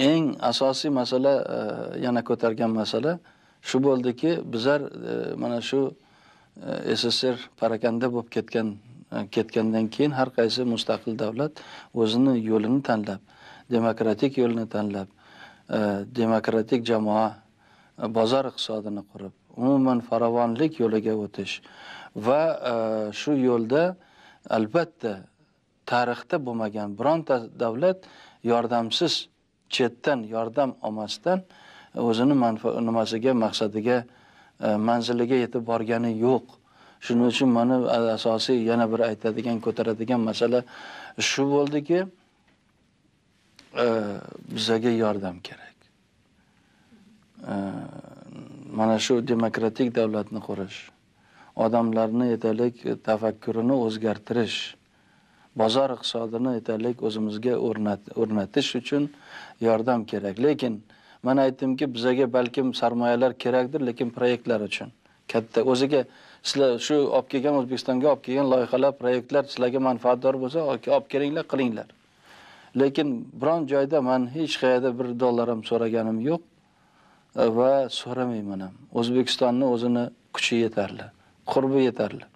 eng asosiy masala e, yana ko'targan masala shu bo'ldiki bizlar e, mana shu e, sssr parakanda bo'lib ketgan ketgandan keyin har qaysi mustaqil davlat o'zini yo'lini tanlab demokratik yo'lni tanlab demokratik jamoa bozor iqtisodini qurib umuman farovonlik yo'liga o'tish va shu yo'lda albatta tarixda bo'lmagan bironta davlat yordamsiz chetdan yordam olmasdan o'zini nimasiga maqsadiga e, manziliga yetib borgani yo'q shuning uchun mana asosiy yana bir aytadigan ko'taradigan masala shu bo'ldiki e, bizaga yordam kerak e, mana shu demokratik davlatni qurish odamlarni aytaylik tafakkurini o'zgartirish bozor iqtisodini aytaylik o'zimizga o'rnatish uchun yordam kerak lekin man aytdimki bizaga balkim sarmoyalar kerakdir lekin proyektlar uchun katta o'ziga sizlar shu olib kelgan o'zbekistonga olib kelgan loyihalar proyektlar sizlarga manfaatdor bo'lsa olib kelinglar qilinglar lekin biron joyda man hech qayerda bir dollar ham so'raganim yo'q va so'ramayman ham o'zbekistonni o'zini kuchi yetarli qurbi yetarli